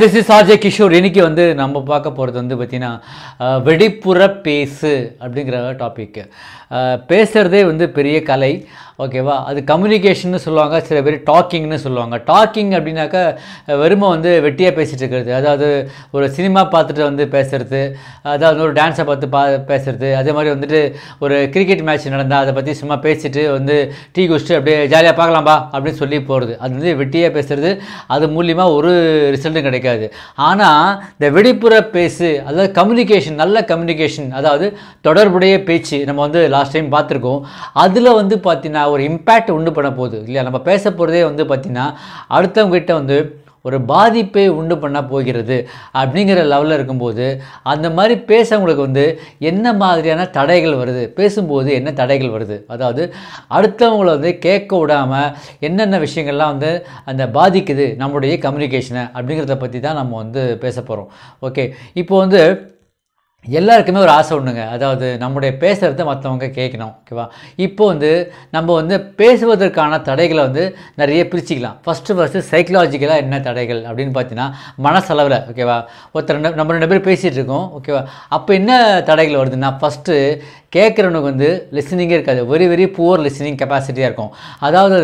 this is RJ Kishore இன்றைக்கி வந்து நம்ம பார்க்க போகிறது வந்து பார்த்திங்கன்னா வெடிப்புற பேசு அப்படிங்கிற டாப்பிக்கு பேசுகிறதே வந்து பெரிய கலை ஓகேவா அது கம்யூனிகேஷன்னு சொல்லுவாங்க சில பேர் டாக்கிங்னு சொல்லுவாங்க டாக்கிங் அப்படின்னாக்கா வெறுமை வந்து வெட்டியாக பேசிகிட்டு இருக்கிறது அதாவது ஒரு சினிமா பார்த்துட்டு வந்து பேசுகிறது அதாவது ஒரு டான்ஸை பார்த்து பா பேசுறது அதே மாதிரி வந்துட்டு ஒரு கிரிக்கெட் மேட்ச் நடந்தால் அதை பற்றி சும்மா பேசிட்டு வந்து டீ குடிச்சிட்டு அப்படியே ஜாலியாக பார்க்கலாம்பா அப்படின்னு சொல்லி போகிறது அது வந்து வெட்டியாக பேசுகிறது அது மூலியமாக ஒரு ரிசல்ட்டும் கிடைக்கும் கிடைக்காது ஆனால் இந்த வெளிப்புற பேசு அதாவது கம்யூனிகேஷன் நல்ல கம்யூனிகேஷன் அதாவது தொடர்புடைய பேச்சு நம்ம வந்து லாஸ்ட் டைம் பார்த்துருக்கோம் அதில் வந்து பார்த்திங்கன்னா ஒரு இம்பேக்ட் உண்டு பண்ண போகுது இல்லையா நம்ம பேச போகிறதே வந்து பார்த்திங்கன்னா அடுத்தவங்ககிட்ட வந்து ஒரு பாதிப்பை உண்டு பண்ண போகிறது அப்படிங்கிற லெவலில் இருக்கும்போது அந்த மாதிரி பேசவங்களுக்கு வந்து என்ன மாதிரியான தடைகள் வருது பேசும்போது என்ன தடைகள் வருது அதாவது அடுத்தவங்களை வந்து கேட்க விடாமல் என்னென்ன விஷயங்கள்லாம் வந்து அந்த பாதிக்குது நம்மளுடைய கம்யூனிகேஷனை அப்படிங்கிறத பற்றி தான் நம்ம வந்து பேச போகிறோம் ஓகே இப்போ வந்து எல்லாருக்குமே ஒரு ஆசை ஒன்றுங்க அதாவது நம்முடைய பேசுகிறத மற்றவங்க கேட்கணும் ஓகேவா இப்போ வந்து நம்ம வந்து பேசுவதற்கான தடைகளை வந்து நிறைய பிரிச்சுக்கலாம் ஃபஸ்ட்டு ஃபஸ்ட்டு சைக்கலாஜிக்கலாக என்ன தடைகள் அப்படின்னு பார்த்தீங்கன்னா மனசளவில் ஓகேவா ஒருத்தர் ரெண்டு நம்ம ரெண்டு பேர் பேசிகிட்டு இருக்கோம் ஓகேவா அப்போ என்ன தடைகள் வருதுன்னா ஃபஸ்ட்டு கேட்குறவனுக்கு வந்து லிசனிங்கே இருக்காது வெரி வெரி புவர் லிசனிங் கெப்பாசிட்டியாக இருக்கும் அதாவது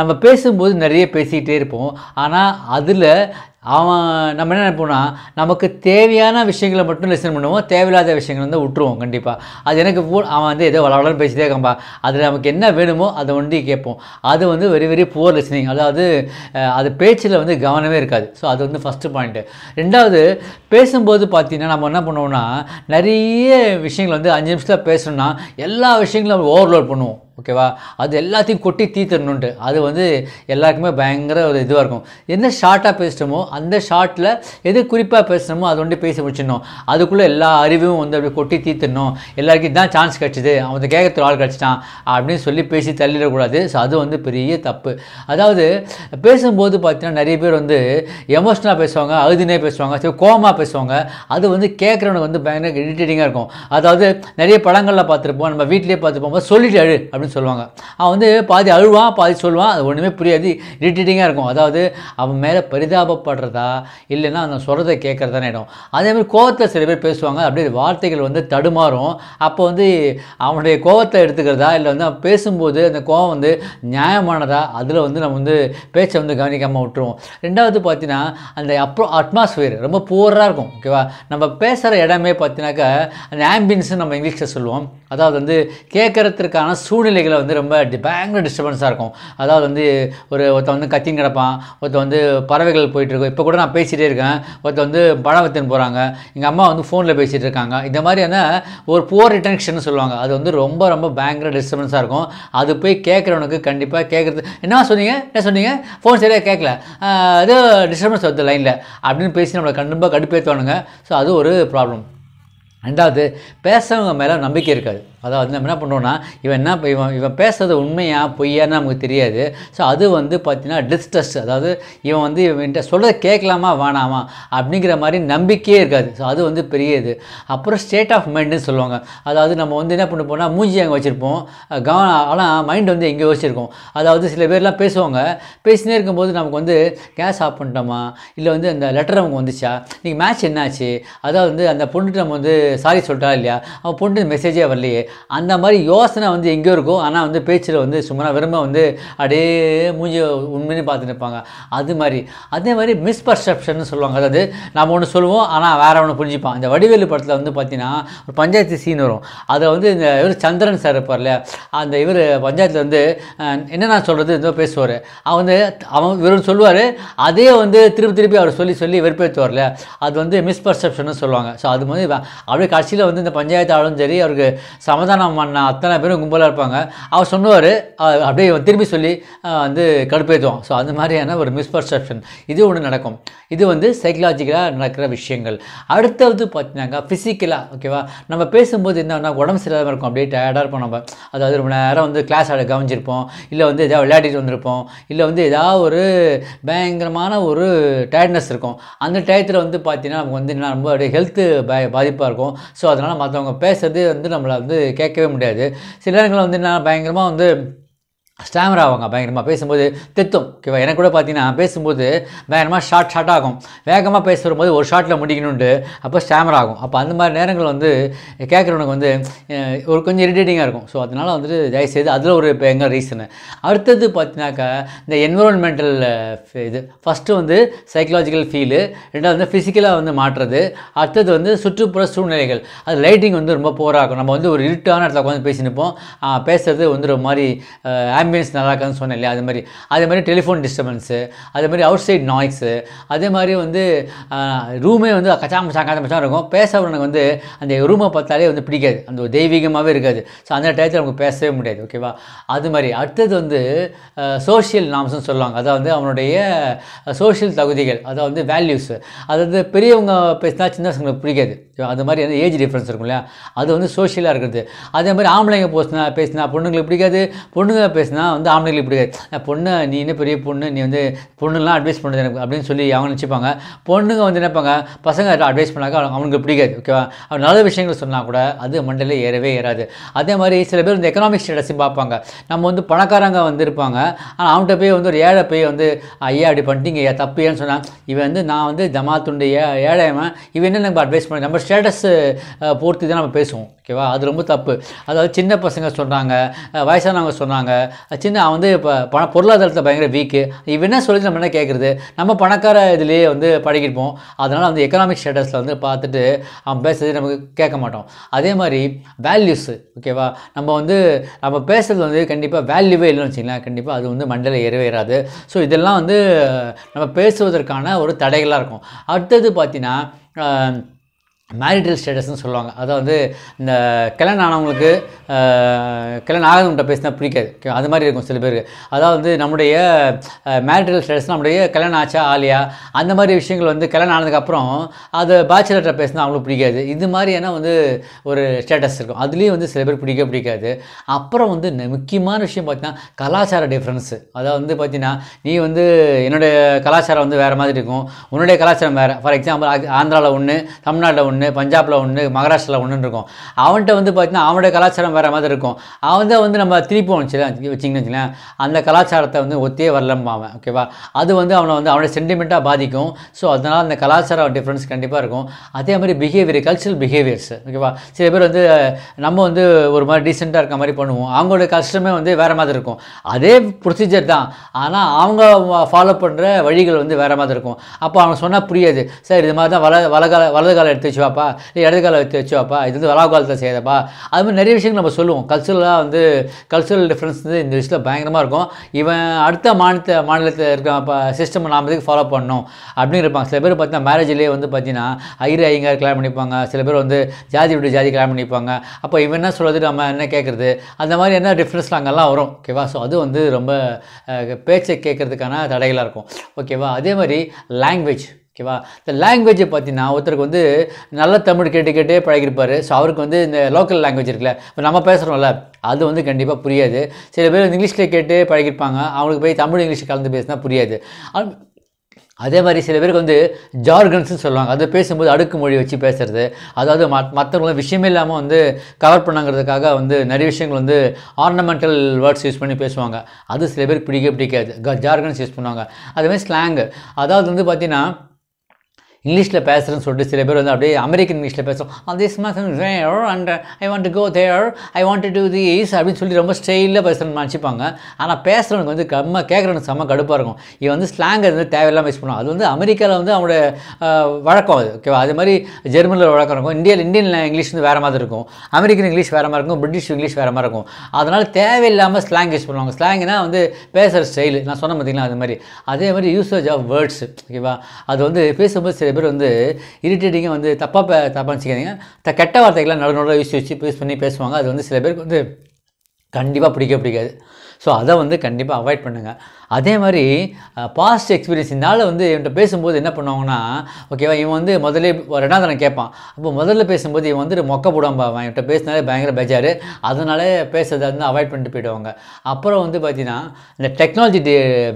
நம்ம பேசும்போது நிறைய பேசிக்கிட்டே இருப்போம் ஆனால் அதில் அவன் நம்ம என்ன நினைப்போம்னா நமக்கு தேவையான விஷயங்களை மட்டும் லிசன் பண்ணுவோம் தேவையில்லாத விஷயங்கள் வந்து விட்டுருவோம் கண்டிப்பாக அது எனக்கு அவன் வந்து ஏதோ வளவளன்னு பேசிட்டே இருக்கம்பா அதில் நமக்கு என்ன வேணுமோ அதை ஒண்டி கேட்போம் அது வந்து வெரி வெரி புவர் லிசனிங் அதாவது அது பேச்சில் வந்து கவனமே இருக்காது ஸோ அது வந்து ஃபஸ்ட்டு பாயிண்ட்டு ரெண்டாவது பேசும்போது பார்த்தீங்கன்னா நம்ம என்ன பண்ணுவோம்னா நிறைய விஷயங்கள் வந்து அஞ்சு நிமிஷத்தில் பேசணும்னா எல்லா விஷயங்களும் ஓவர்லோட் பண்ணுவோம் ஓகேவா அது எல்லாத்தையும் கொட்டி தீத்துடணுன்ட்டு அது வந்து எல்லாருக்குமே பயங்கர ஒரு இதுவாக இருக்கும் என்ன ஷார்ட்டாக பேசிட்டோமோ அந்த ஷார்ட்டில் எது குறிப்பாக பேசணுமோ அது வந்து பேசி முடிச்சிடணும் அதுக்குள்ளே எல்லா அறிவும் வந்து அப்படி கொட்டி தீத்துடணும் எல்லாருக்கும் தான் சான்ஸ் கிடச்சிது அவன் கேட்கறதுக்கு ஆள் கிடச்சிட்டான் அப்படின்னு சொல்லி பேசி தள்ளிடக்கூடாது ஸோ அது வந்து பெரிய தப்பு அதாவது பேசும்போது பார்த்தீங்கன்னா நிறைய பேர் வந்து எமோஷ்னலாக பேசுவாங்க அகுதினே பேசுவாங்க சரி கோமாக பேசுவாங்க அது வந்து கேட்குறவனுக்கு வந்து பயங்கர இரிட்டேட்டிங்காக இருக்கும் அதாவது நிறைய படங்களில் பார்த்துருப்போம் நம்ம வீட்டிலே பார்த்துருப்போம் சொல்லிட்டு அழு அப்படின்னு அப்படின்னு சொல்லுவாங்க அவன் வந்து பாதி அழுவான் பாதி சொல்லுவான் அது ஒன்றுமே புரியாது இரிட்டேட்டிங்காக இருக்கும் அதாவது அவன் மேலே பரிதாபப்படுறதா இல்லைன்னா அந்த சொல்கிறத கேட்குறதான இடம் அதேமாதிரி கோவத்தில் சில பேர் பேசுவாங்க அப்படியே வார்த்தைகள் வந்து தடுமாறும் அப்போ வந்து அவனுடைய கோவத்தை எடுத்துக்கிறதா இல்லை வந்து அவன் பேசும்போது அந்த கோவம் வந்து நியாயமானதா அதில் வந்து நம்ம வந்து பேச்சை வந்து கவனிக்காமல் விட்டுருவோம் ரெண்டாவது பார்த்தீங்கன்னா அந்த அப்ரோ அட்மாஸ்ஃபியர் ரொம்ப புவராக இருக்கும் ஓகேவா நம்ம பேசுகிற இடமே பார்த்தீங்கன்னாக்கா அந்த ஆம்பியன்ஸ் நம்ம இங்கிலீஷில் சொல்லுவோம் அதாவது வந்து கேட்குறதுக்கான சூழ்நிலை சூழ்நிலைகளை வந்து ரொம்ப பயங்கர டிஸ்டர்பன்ஸாக இருக்கும் அதாவது வந்து ஒரு ஒருத்தன் வந்து கத்தின் கிடப்பான் ஒருத்தன் வந்து பறவைகள் போயிட்டுருக்கோம் இப்போ கூட நான் பேசிகிட்டே இருக்கேன் ஒருத்தன் வந்து பழவத்தின் போகிறாங்க எங்கள் அம்மா வந்து ஃபோனில் பேசிகிட்டு இருக்காங்க இந்த மாதிரியான ஒரு புவர் ரிட்டன்ஷன் சொல்லுவாங்க அது வந்து ரொம்ப ரொம்ப பயங்கர டிஸ்டர்பன்ஸாக இருக்கும் அது போய் கேட்குறவனுக்கு கண்டிப்பாக கேட்குறது என்ன சொன்னீங்க என்ன சொன்னீங்க ஃபோன் சரியாக கேட்கல அது டிஸ்டர்பன்ஸ் வருது லைனில் அப்படின்னு பேசி நம்மளை கண்டிப்பாக கடுப்பேற்றுவானுங்க ஸோ அது ஒரு ப்ராப்ளம் ரெண்டாவது பேசுகிறவங்க மேலே நம்பிக்கை இருக்காது அதாவது நம்ம என்ன பண்ணுவோன்னா இவன் என்ன இவன் இவன் பேசுறது உண்மையா பொய்யான்னு நமக்கு தெரியாது ஸோ அது வந்து பார்த்தீங்கன்னா டிஸ்ட்ரஸ்ட் அதாவது இவன் வந்து இவன்கிட்ட சொல்கிறத கேட்கலாமா வேணாமா அப்படிங்கிற மாதிரி நம்பிக்கையே இருக்காது ஸோ அது வந்து பெரிய இது அப்புறம் ஸ்டேட் ஆஃப் மைண்டுன்னு சொல்லுவாங்க அதாவது நம்ம வந்து என்ன பண்ண போனால் மூஞ்சி அங்கே வச்சுருப்போம் கவனம் ஆனால் மைண்ட் வந்து எங்கேயோ வச்சுருக்கோம் அதாவது சில பேர்லாம் பேசுவாங்க பேசினே இருக்கும்போது நமக்கு வந்து கேஸ் ஆஃப் பண்ணிட்டோமா இல்லை வந்து அந்த லெட்டர் அவங்க வந்துச்சா இன்றைக்கி மேட்ச் என்னாச்சு அதாவது வந்து அந்த பொண்ணுகிட்ட நம்ம வந்து சாரி சொல்லிட்டா இல்லையா அவன் பொண்ணு மெசேஜே வரலையே அந்த மாதிரி யோசனை வந்து எங்கே இருக்கும் ஆனால் வந்து பேச்சில் வந்து சும்மா விரும்ப வந்து அப்படியே மூஞ்சி உண்மைன்னு பார்த்து நிற்பாங்க அது மாதிரி அதே மாதிரி மிஸ்பர்செப்ஷன் சொல்லுவாங்க அதாவது நம்ம ஒன்று சொல்லுவோம் ஆனால் வேற ஒன்று புரிஞ்சுப்பான் இந்த வடிவேலு படத்தில் வந்து பார்த்தீங்கன்னா ஒரு பஞ்சாயத்து சீன் வரும் அதை வந்து இந்த இவர் சந்திரன் சார் இருப்பார்ல அந்த இவர் பஞ்சாயத்தில் வந்து என்ன நான் சொல்கிறது இதோ பேசுவார் அவன் வந்து அவன் இவர் சொல்லுவார் அதே வந்து திருப்பி திருப்பி அவர் சொல்லி சொல்லி வெறுப்பேற்றுவார்ல அது வந்து மிஸ்பர்செப்ஷன் சொல்லுவாங்க ஸோ அது மாதிரி அப்படியே கடைசியில் வந்து இந்த பஞ்சாயத்து ஆளும் சரி அவருக்கு சம அன்னதானம் பண்ண அத்தனை பேரும் கும்பலாக இருப்பாங்க அவர் சொன்னவர் அப்படியே திரும்பி சொல்லி வந்து கடுப்பேற்றுவோம் ஸோ அந்த மாதிரியான ஒரு மிஸ்பர்செப்ஷன் இது ஒன்று நடக்கும் இது வந்து சைக்கலாஜிக்கலாக நடக்கிற விஷயங்கள் அடுத்தது பார்த்தீங்கன்னாக்கா ஃபிசிக்கலாக ஓகேவா நம்ம பேசும்போது என்ன உடம்பு சரியாக இருக்கும் அப்படியே டயர்டாக இருப்போம் நம்ம அதாவது ரொம்ப நேரம் வந்து கிளாஸ் ஆட கவனிச்சிருப்போம் இல்லை வந்து எதாவது விளையாடிட்டு வந்திருப்போம் இல்லை வந்து ஏதாவது ஒரு பயங்கரமான ஒரு டயர்ட்னஸ் இருக்கும் அந்த டயத்தில் வந்து பார்த்தீங்கன்னா நமக்கு வந்து என்ன ரொம்ப அப்படியே ஹெல்த்து பாதிப்பாக இருக்கும் ஸோ அதனால் மற்றவங்க பேசுறது வந்து நம்மளை வந்து கேட்கவே முடியாது சில நேரங்களில் வந்து நான் பயங்கரமாக வந்து ஸ்டாமர் ஆகும் பயங்கரமாக பேசும்போது தெத்தும் ஓகேவா எனக்கு கூட பார்த்தீங்கன்னா பேசும்போது பயங்கரமாக ஷார்ட் ஷார்ட் ஆகும் வேகமாக பேச வரும்போது ஒரு ஷார்ட்டில் முடிக்கணுண்டு அப்போ ஸ்டாமர் ஆகும் அப்போ அந்த மாதிரி நேரங்கள் வந்து கேட்குறவனுக்கு வந்து ஒரு கொஞ்சம் இரிட்டேட்டிங்காக இருக்கும் ஸோ அதனால் வந்துட்டு தயவுசெய்து அதில் ஒரு இப்போ எங்கள் ரீசனு அடுத்தது பார்த்தீங்கன்னாக்கா இந்த என்விரான்மெண்டல் இது ஃபஸ்ட்டு வந்து சைக்கலாஜிக்கல் ஃபீலு ரெண்டாவது வந்து ஃபிசிக்கலாக வந்து மாற்றுறது அடுத்தது வந்து சுற்றுப்புற சூழ்நிலைகள் அது லைட்டிங் வந்து ரொம்ப போராகும் நம்ம வந்து ஒரு இருட்டான இடத்துல உட்காந்து பேசி நிற்போம் பேசுகிறது வந்து ஒரு மாதிரி ஆம்பியன்ஸ் நல்லா இருக்காதுன்னு சொன்னேன் இல்லையா அது மாதிரி அதே மாதிரி டெலிஃபோன் டிஸ்டர்பன்ஸு அதே மாதிரி அவுட் சைட் நாய்ஸு அதே மாதிரி வந்து ரூமே வந்து கச்சா மச்சா மச்சா இருக்கும் பேசுகிறவனுக்கு வந்து அந்த ரூமை பார்த்தாலே வந்து பிடிக்காது அந்த தெய்வீகமாகவே இருக்காது ஸோ அந்த டயத்தில் அவங்க பேசவே முடியாது ஓகேவா அது மாதிரி அடுத்தது வந்து சோஷியல் நாம்ஸ்னு சொல்லுவாங்க அதாவது வந்து அவனுடைய சோஷியல் தகுதிகள் அதாவது வந்து வேல்யூஸ் வந்து பெரியவங்க பேசினா சின்ன பசங்களுக்கு பிடிக்காது அது மாதிரி வந்து ஏஜ் டிஃப்ரென்ஸ் இருக்கும் இல்லையா அது வந்து சோஷியலாக இருக்கிறது அதே மாதிரி ஆம்பளைங்க பேசினா பேசினா பொண்ணுங்களுக்கு பிடிக்காது பொண்ணுங்க பேசினா ஏன்னா வந்து ஆம்பளைகள் இப்படி பொண்ணு நீ என்ன பெரிய பொண்ணு நீ வந்து பொண்ணுலாம் அட்வைஸ் பண்ணுது எனக்கு அப்படின்னு சொல்லி அவங்க நினச்சிப்பாங்க பொண்ணுங்க வந்து நினைப்பாங்க பசங்க அட்வைஸ் பண்ணாக்க அவனுக்கு பிடிக்காது ஓகேவா அவன் நல்ல விஷயங்கள் சொன்னால் கூட அது மண்டலே ஏறவே ஏறாது அதே மாதிரி சில பேர் வந்து எக்கனாமிக் ஸ்டேட்டஸும் பார்ப்பாங்க நம்ம வந்து பணக்காரங்க வந்து இருப்பாங்க ஆனால் அவன்கிட்ட போய் வந்து ஒரு ஏழை போய் வந்து ஐயா அப்படி பண்ணிட்டீங்க ஐயா தப்பு ஏன்னு சொன்னால் இவன் வந்து நான் வந்து ஜமாத்துண்டு ஏ ஏழையவன் இவன் என்ன நம்ம அட்வைஸ் பண்ண நம்ம ஸ்டேட்டஸ் பொறுத்து தான் நம்ம பேசுவோம் ஓகேவா அது ரொம்ப தப்பு அதாவது சின்ன பசங்க சொல்கிறாங்க வயசானவங்க சொன்னாங்க சின்ன அவன் வந்து இப்போ பண பொருளாதாரத்தில் பயங்கர வீக்கு இவன் என்ன சொல்லி நம்ம என்ன கேட்குறது நம்ம பணக்கார இதுலேயே வந்து பழகிருப்போம் அதனால் வந்து எக்கனாமிக் ஸ்டேட்டஸில் வந்து பார்த்துட்டு அவன் பேசுறது நமக்கு கேட்க மாட்டோம் அதே மாதிரி வேல்யூஸு ஓகேவா நம்ம வந்து நம்ம பேசுகிறது வந்து கண்டிப்பாக வேல்யூவே இல்லைன்னு வச்சிங்களேன் கண்டிப்பாக அது வந்து மண்டல ஏறவேறாது ஸோ இதெல்லாம் வந்து நம்ம பேசுவதற்கான ஒரு தடைகளாக இருக்கும் அடுத்தது பார்த்திங்கன்னா மேரிட்டல் ஸ்டேட்டஸ்னு சொல்லுவாங்க அதை வந்து இந்த கல்யாணம் ஆனவங்களுக்கு கல்யாணம் ஆகாதவங்கள்ட்ட பேசினா பிடிக்காது அது மாதிரி இருக்கும் சில பேருக்கு அதாவது நம்முடைய மேரிட்டல் ஸ்டேட்டஸ் நம்முடைய கல்யாணம் ஆச்சா ஆலியா அந்த மாதிரி விஷயங்கள் வந்து கல்யாணம் ஆனதுக்கப்புறம் அது பேச்சுலர்கிட்ட பேசினா அவங்களுக்கு பிடிக்காது இது மாதிரியான வந்து ஒரு ஸ்டேட்டஸ் இருக்கும் அதுலேயும் வந்து சில பேர் பிடிக்க பிடிக்காது அப்புறம் வந்து முக்கியமான விஷயம் பார்த்தீங்கன்னா கலாச்சார டிஃப்ரென்ஸு அதாவது வந்து பார்த்தீங்கன்னா நீ வந்து என்னுடைய கலாச்சாரம் வந்து வேறு மாதிரி இருக்கும் உன்னுடைய கலாச்சாரம் வேறு ஃபார் எக்ஸாம்பிள் ஆந்திராவில் ஒன்று தமிழ்நாட்டில் ஒன்று ஒன்று பஞ்சாபில் ஒன்று மகாராஷ்டிராவில் ஒன்றுன்னு இருக்கும் அவன்கிட்ட வந்து பார்த்தீங்கன்னா அவனோட கலாச்சாரம் வேறு மாதிரி இருக்கும் அவன் வந்து நம்ம திருப்பி வச்சுல வச்சிங்கன்னு வச்சுக்கலாம் அந்த கலாச்சாரத்தை வந்து ஒத்தியே வரலம்மா அவன் ஓகேவா அது வந்து அவனை வந்து அவனோட சென்டிமெண்ட்டாக பாதிக்கும் ஸோ அதனால் அந்த கலாச்சார டிஃப்ரென்ஸ் கண்டிப்பாக இருக்கும் அதே மாதிரி பிஹேவியர் கல்ச்சரல் பிஹேவியர்ஸ் ஓகேவா சில பேர் வந்து நம்ம வந்து ஒரு மாதிரி டீசெண்டாக இருக்க மாதிரி பண்ணுவோம் அவங்களோட கஷ்டமே வந்து வேறு மாதிரி இருக்கும் அதே ப்ரொசீஜர் தான் ஆனால் அவங்க ஃபாலோ பண்ணுற வழிகள் வந்து வேறு மாதிரி இருக்கும் அப்போ அவங்க சொன்னால் புரியாது சார் இது மாதிரி தான் வல வலகால வலது காலம் எடுத்துச்சுவா வச்சுவாப்பா இல்லை இடது காலை வச்சு வச்சோப்பா இது வந்து வலா காலத்தில் செய்யாதப்பா அது மாதிரி நிறைய விஷயங்கள் நம்ம சொல்லுவோம் கல்ச்சுரலாக வந்து கல்ச்சுரல் டிஃப்ரென்ஸ் வந்து இந்த விஷயத்தில் பயங்கரமாக இருக்கும் இவன் அடுத்த மாநிலத்தை மாநிலத்தில் இருக்க சிஸ்டம் நாம் இதுக்கு ஃபாலோ பண்ணணும் அப்படின்னு இருப்பாங்க சில பேர் பார்த்தீங்கன்னா மேரேஜ்லேயே வந்து பார்த்தீங்கன்னா ஐயர் ஐயங்கார் கல்யாணம் பண்ணிப்பாங்க சில பேர் வந்து ஜாதி விட்டு ஜாதி கல்யாணம் பண்ணிப்பாங்க அப்போ இவன் என்ன சொல்கிறது நம்ம என்ன கேட்குறது அந்த மாதிரி என்ன டிஃப்ரென்ஸ் அங்கெல்லாம் வரும் ஓகேவா ஸோ அது வந்து ரொம்ப பேச்சை கேட்குறதுக்கான தடைகளாக இருக்கும் ஓகேவா அதே மாதிரி லாங்குவேஜ் ஓகேவா இந்த லாங்குவேஜை பார்த்தீங்கன்னா ஒருத்தருக்கு வந்து நல்ல தமிழ் கேட்டு கேட்டே பழகிருப்பார் ஸோ அவருக்கு வந்து இந்த லோக்கல் லாங்குவேஜ் இருக்குல்ல இப்போ நம்ம பேசுகிறோம்ல அது வந்து கண்டிப்பாக புரியாது சில பேர் வந்து இங்கிலீஷில் கேட்டு பழகிருப்பாங்க அவங்களுக்கு போய் தமிழ் இங்கிலீஷ் கலந்து பேசினா புரியாது அதே மாதிரி சில பேருக்கு வந்து ஜார்கன்ஸ்னு சொல்லுவாங்க அதை பேசும்போது அடுக்கு மொழி வச்சு பேசுகிறது அதாவது மற்றவங்களும் விஷயமே இல்லாமல் வந்து கவர் பண்ணாங்கிறதுக்காக வந்து நிறைய விஷயங்கள் வந்து ஆர்னமெண்டல் வேர்ட்ஸ் யூஸ் பண்ணி பேசுவாங்க அது சில பேருக்கு பிடிக்க பிடிக்காது ஜார்கன்ஸ் யூஸ் பண்ணுவாங்க மாதிரி ஸ்லாங்கு அதாவது வந்து பார்த்திங்கன்னா இங்கிலீஷில் பேசுகிறேன்னு சொல்லிட்டு சில பேர் வந்து அப்படியே அமெரிக்கன் இங்கிலீஷில் பேசுகிறோம் அது இஸ் மாதம் where and I want to go there I want to the is அப்படின்னு சொல்லி ரொம்ப ஸ்டைலில் பேசுகிறேன் நினச்சிப்பாங்க ஆனால் பேசுகிறவனுக்கு வந்து கம்ம கேட்குறவனுக்கு செம்ம கடுப்பாக இருக்கும் இவன் வந்து ஸ்லாங் அது வந்து தேவையில்லாமல் யூஸ் பண்ணுவான் அது வந்து அமெரிக்காவில் வந்து அவங்களோட வழக்கம் அது ஓகேவா அது மாதிரி ஜெர்மனியில் வழக்கம் இருக்கும் இந்தியாவில் இந்தியன் இங்கிலீஷ் வந்து வேறு மாதிரி இருக்கும் அமெரிக்கன் இங்கிலீஷ் வேறு மாதிரி இருக்கும் பிரிட்டிஷ் இங்கிலீஷ் வேறு மாதிரி இருக்கும் அதனால் தேவையில்லாமல் ஸ்லாங் யூஸ் பண்ணுவாங்க ஸ்லாங்னா வந்து பேசுகிற ஸ்டைல் நான் சொன்ன பார்த்தீங்களா அது மாதிரி அதே மாதிரி யூசேஜ் ஆஃப் வேர்ட்ஸ் ஓகேவா அது வந்து பேசும்போது நிறைய பேர் வந்து இரிட்டேட்டிங்காக வந்து தப்பாக தப்பாக வச்சுக்காதீங்க த கெட்ட வார்த்தைகள்லாம் நடு நடுவில் யூஸ் வச்சு யூஸ் பண்ணி பேசுவாங்க அது வந்து சில பேருக்கு வந்து கண்டிப்பாக பிடிக்க பிடிக்காது ஸோ அதை வந்து கண்டிப்பாக அவாய்ட் பண்ணுங்கள் அதே மாதிரி பாஸ்ட் எக்ஸ்பீரியன்ஸ்னால் வந்து என்கிட்ட பேசும்போது என்ன பண்ணுவாங்கன்னா ஓகேவா இவன் வந்து முதல்ல ரெண்டாவது நான் கேட்பான் அப்போ முதல்ல பேசும்போது இவன் வந்துட்டு மொக்க போடுவான் அவன் என்கிட்ட பேசினாலே பயங்கர பேஜார் அதனாலே பேசுறதை வந்து அவாய்ட் பண்ணிட்டு போயிடுவாங்க அப்புறம் வந்து பார்த்திங்கன்னா இந்த டெக்னாலஜி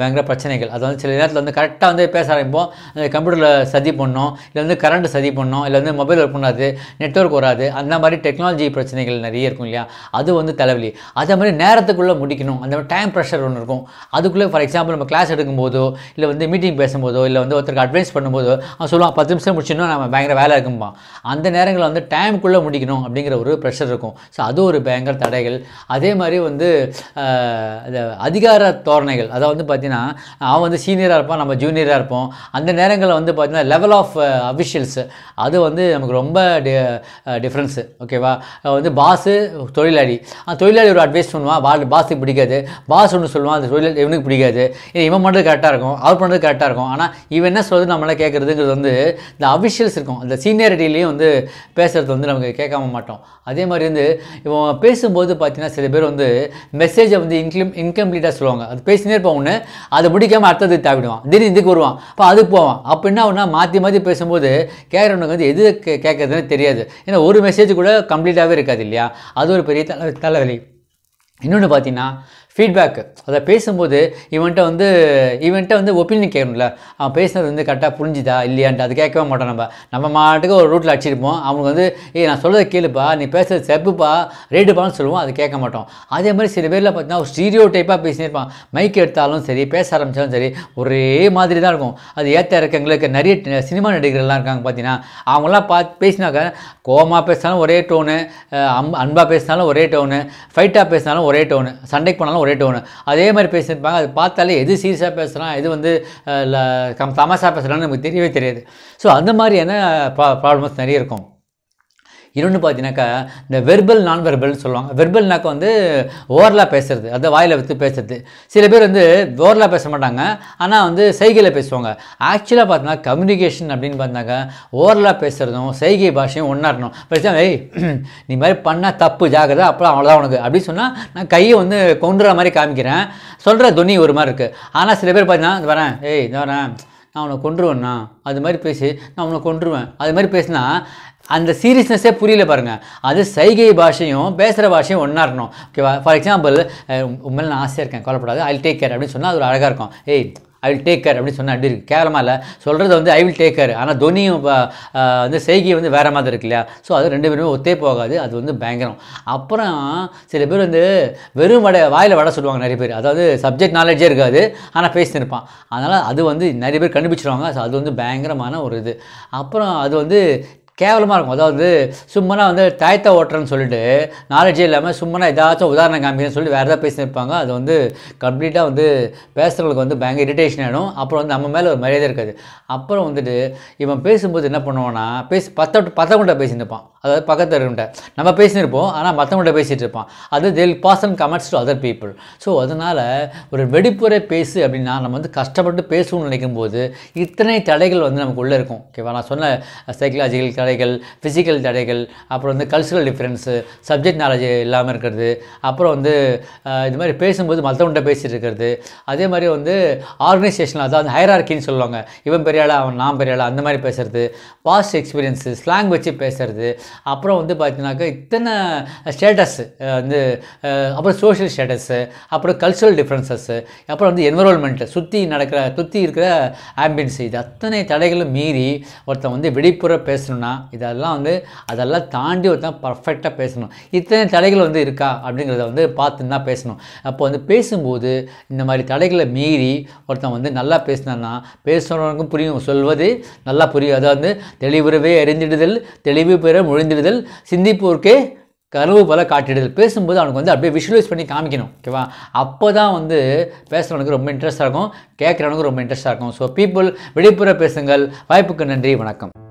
பயங்கர பிரச்சனைகள் அது வந்து சில நேரத்தில் வந்து கரெக்டாக வந்து பேச ஆரம்பிப்போம் அந்த கம்ப்யூட்டரில் சதி பண்ணோம் இல்லை வந்து கரண்ட் சதி பண்ணோம் இல்லை வந்து மொபைல் ஒர்க் பண்ணாது நெட்ஒர்க் வராது அந்த மாதிரி டெக்னாலஜி பிரச்சனைகள் நிறைய இருக்கும் இல்லையா அது வந்து தலைவலி அதே மாதிரி நேரத்துக்குள்ளே முடிக்கணும் அந்த இந்த டைம் ப்ரெஷர் ஒன்று இருக்கும் அதுக்குள்ளே ஃபார் எக்ஸாம்பிள் நம்ம கிளாஸ் எடுக்கும்போதோ இல்லை வந்து மீட்டிங் பேசும்போதோ இல்லை வந்து ஒருத்தருக்கு அட்வைஸ் பண்ணும்போது அவன் சொல்லுவான் பத்து நிமிஷம் முடிச்சுன்னா நம்ம பயங்கர வேலை இருக்கும்பா அந்த நேரங்களில் வந்து டைமுக்குள்ளே முடிக்கணும் அப்படிங்கிற ஒரு ப்ரெஷர் இருக்கும் ஸோ அது ஒரு பயங்கர தடைகள் அதே மாதிரி வந்து அதிகார தோரணைகள் அதாவது வந்து பார்த்திங்கன்னா அவன் வந்து சீனியராக இருப்பான் நம்ம ஜூனியராக இருப்போம் அந்த நேரங்களில் வந்து பார்த்தீங்கன்னா லெவல் ஆஃப் அஃபிஷியல்ஸ் அது வந்து நமக்கு ரொம்ப டிஃப்ரென்ஸு ஓகேவா வந்து பாஸு தொழிலாளி தொழிலாளி ஒரு அட்வைஸ் பண்ணுவான் வாழ் பாஸுக்கு பிடிக்காது பாஸ் ஒன்று சொல்லுவான் அந்த தொழில் இவனுக்கு பிடிக்காது இது இவன் பண்ணுறது கரெக்டாக இருக்கும் அவர் பண்ணுறது கரெக்டாக இருக்கும் ஆனால் இவன் என்ன சொல்கிறது நம்மளாம் கேட்குறதுங்கிறது வந்து இந்த அஃபிஷியல்ஸ் இருக்கும் அந்த சீனியாரிட்டிலையும் வந்து பேசுகிறது வந்து நமக்கு கேட்காம மாட்டோம் அதே மாதிரி வந்து இவன் பேசும்போது பார்த்தீங்கன்னா சில பேர் வந்து மெசேஜை வந்து இன்கம் இன்கம்ப்ளீட்டாக சொல்லுவாங்க அது பேசினே இருப்போம் ஒன்று அதை பிடிக்காமல் அடுத்தது தாவிடுவான் திடீர் இதுக்கு வருவான் அப்போ அதுக்கு போவான் அப்போ என்ன ஒன்றா மாற்றி மாற்றி பேசும்போது கேட்குறவனுக்கு வந்து எது கேட்குறதுன்னு தெரியாது ஏன்னா ஒரு மெசேஜ் கூட கம்ப்ளீட்டாகவே இருக்காது இல்லையா அது ஒரு பெரிய தலை தலைவலி இன்னொன்று பார்த்தீங்கன்னா ஃபீட்பேக்கு அதை பேசும்போது இவன்ட்ட வந்து இவன்ட்ட வந்து ஒப்பீனியன் கேட்கணும்ல அவன் பேசுனது வந்து கரெக்டாக புரிஞ்சுதா இல்லையான்ட்டு அது கேட்கவே மாட்டோம் நம்ம நம்ம மாட்டுக்கு ஒரு ரூட்டில் அடிச்சிருப்போம் அவங்க வந்து ஏ நான் சொல்கிறத கேளுப்பா நீ பேசுகிறது செப்புப்பா ரேடுப்பான்னு சொல்லுவோம் அது கேட்க மாட்டோம் அதே மாதிரி சில பேரில் பார்த்தீங்கன்னா ஒரு ஸ்டீரியோ டைப்பாக பேசியிருப்பான் மைக் எடுத்தாலும் சரி பேச ஆரம்பித்தாலும் சரி ஒரே மாதிரி தான் இருக்கும் அது ஏற்ற இருக்கவங்களுக்கு நிறைய சினிமா நடிகர்கள்லாம் இருக்காங்க பார்த்தீங்கன்னா அவங்களாம் பார்த்து பேசினாக்க கோமா பேசினாலும் ஒரே டோனு அம் அன்பாக பேசினாலும் ஒரே டோனு ஃபைட்டாக பேசினாலும் ஒரே டோனு சண்டைக்கு போனாலும் ஒரே டோனு அதே மாதிரி பேசியிருப்பாங்க அது பார்த்தாலே எது சீரியஸாக பேசுகிறான் எது வந்து கம் தமாஷாக பேசுகிறான்னு நமக்கு தெரியவே தெரியாது ஸோ அந்த மாதிரியான ப்ரா ப்ராப்ளம்ஸ் நிறைய இருக்கும் இன்னொன்று பார்த்தீங்கன்னாக்கா இந்த வெர்பல் நான் வெர்பல்னு சொல்லுவாங்க வெர்பல்னாக்கா வந்து ஓரலாக பேசுறது அதை வாயில் வைத்து பேசுறது சில பேர் வந்து ஓரலாக பேச மாட்டாங்க ஆனால் வந்து செய்கையில் பேசுவாங்க ஆக்சுவலாக பார்த்தோன்னா கம்யூனிகேஷன் அப்படின்னு பார்த்தாக்கா ஓரலாக பேசுகிறதும் செய்கை பாஷையும் ஒன்றா இருக்கணும் பிரச்சனை ஏய் நீ மாதிரி பண்ணால் தப்பு ஜாகிரதா அப்போ அவ்வளோதான் உனக்கு அப்படின்னு சொன்னால் நான் கையை வந்து கொண்டுற மாதிரி காமிக்கிறேன் சொல்கிற துணி ஒரு மாதிரி இருக்குது ஆனால் சில பேர் பார்த்தீங்கன்னா வரேன் ஏய் இந்த வரேன் நான் உன்னை கொண்டுருவேண்ணா அது மாதிரி பேசி நான் உன்னை கொண்டுருவேன் அது மாதிரி பேசினா அந்த சீரியஸ்னஸே புரியல பாருங்கள் அது சைகை பாஷையும் பேசுகிற பாஷையும் ஒன்றா இருக்கணும் ஓகேவா ஃபார் எக்ஸாம்பிள் உண்மையில் நான் ஆசையாக இருக்கேன் கொல்லப்படாது ஐ டேக் கேர் அப்படின்னு சொன்னால் அது ஒரு அழகாக இருக்கும் ஏய் ஐ வில் டேக் கேர் அப்படின்னு சொன்னால் அப்படி இருக்குது கேவலமாக இல்லை சொல்கிறது வந்து ஐ வில் டேக் கேர் ஆனால் தோனியும் வந்து செய்கை வந்து வேறு மாதிரி இருக்கு இல்லையா ஸோ அது ரெண்டு பேருமே ஒத்தே போகாது அது வந்து பயங்கரம் அப்புறம் சில பேர் வந்து வெறும் வடை வாயில் வடை சொல்லுவாங்க நிறைய பேர் அதாவது சப்ஜெக்ட் நாலேஜே இருக்காது ஆனால் பேசிட்டு இருப்பான் அதனால் அது வந்து நிறைய பேர் கண்டுபிடிச்சிருவாங்க ஸோ அது வந்து பயங்கரமான ஒரு இது அப்புறம் அது வந்து கேவலமாக இருக்கும் அதாவது சும்மனா வந்து தாய்த்தா ஓட்டுறேன்னு சொல்லிட்டு நாலேஜே இல்லாமல் சும்மனா ஏதாச்சும் உதாரணம் காமிக்கணும்னு சொல்லி வேறு ஏதாவது பேசியிருப்பாங்க அது வந்து கம்ப்ளீட்டாக வந்து பேசுகிறவங்களுக்கு வந்து பயங்கர இரிட்டேஷன் ஆகிடும் அப்புறம் வந்து நம்ம மேலே ஒரு மரியாதை இருக்காது அப்புறம் வந்துட்டு இவன் பேசும்போது என்ன பண்ணுவோன்னா பேசி பத்த பத்தவங்கள்ட்ட பேசியிருப்பான் அதாவது பக்கத்தில் இருக்கிட்ட நம்ம பேசியிருப்போம் ஆனால் மற்றவங்கள்ட்ட பேசிகிட்டு இருப்பான் அது till pass and comments to other people so அதனால் ஒரு வெடிப்புரை பேசு அப்படின்னா நம்ம வந்து கஷ்டப்பட்டு பேசணும்னு நினைக்கும் போது இத்தனை தடைகள் வந்து நமக்கு உள்ளே இருக்கும் ஓகேவா நான் சொன்ன சைக்கலாஜிக்கல் தடைகள் ஃபிசிக்கல் தடைகள் அப்புறம் வந்து கல்ச்சுரல் டிஃப்ரென்ஸு சப்ஜெக்ட் நாலேஜ் இல்லாமல் இருக்கிறது அப்புறம் வந்து இது மாதிரி பேசும்போது மற்றவன்கிட்ட பேசிகிட்டு இருக்கிறது அதே மாதிரி வந்து ஆர்கனைசேஷன் அதாவது ஹைரார்கின்னு சொல்லுவாங்க இவன் பெரியாள அவன் நான் பெரியாளா அந்த மாதிரி பேசுகிறது பாஸ்ட் எக்ஸ்பீரியன்ஸு ஸ்லாங் வச்சு பேசுகிறது அப்புறம் வந்து பார்த்தீங்கன்னாக்கா இத்தனை ஸ்டேட்டஸ் வந்து அப்புறம் சோஷியல் ஸ்டேட்டஸு அப்புறம் கல்ச்சுரல் டிஃப்ரென்சஸ்ஸு அப்புறம் வந்து என்வரோன்மெண்ட்டு சுற்றி நடக்கிற சுற்றி இருக்கிற ஆம்பியன்ஸ் இது அத்தனை தடைகளும் மீறி ஒருத்தன் வந்து விழிப்புற பேசணும்னா பேசலாம் இதெல்லாம் வந்து அதெல்லாம் தாண்டி ஒருத்தன் பர்ஃபெக்டாக பேசணும் இத்தனை தடைகள் வந்து இருக்கா அப்படிங்கிறத வந்து பார்த்து தான் பேசணும் அப்போ வந்து பேசும்போது இந்த மாதிரி தடைகளை மீறி ஒருத்தன் வந்து நல்லா பேசினான்னா பேசுகிறவனுக்கும் புரியும் சொல்வது நல்லா புரியும் அதை வந்து தெளிவுறவே அறிந்திடுதல் தெளிவு பெற முழிந்திடுதல் சிந்திப்போருக்கே கருவு போல் காட்டிடுதல் பேசும்போது அவனுக்கு வந்து அப்படியே விஷுவலைஸ் பண்ணி காமிக்கணும் ஓகேவா அப்போ தான் வந்து பேசுகிறவனுக்கு ரொம்ப இன்ட்ரெஸ்ட்டாக இருக்கும் கேட்குறவனுக்கு ரொம்ப இன்ட்ரெஸ்ட்டாக இருக்கும் ஸோ பீப்புள் விழிப்புற பேசுங்கள் வாய்ப்புக்கு நன்றி வணக்கம்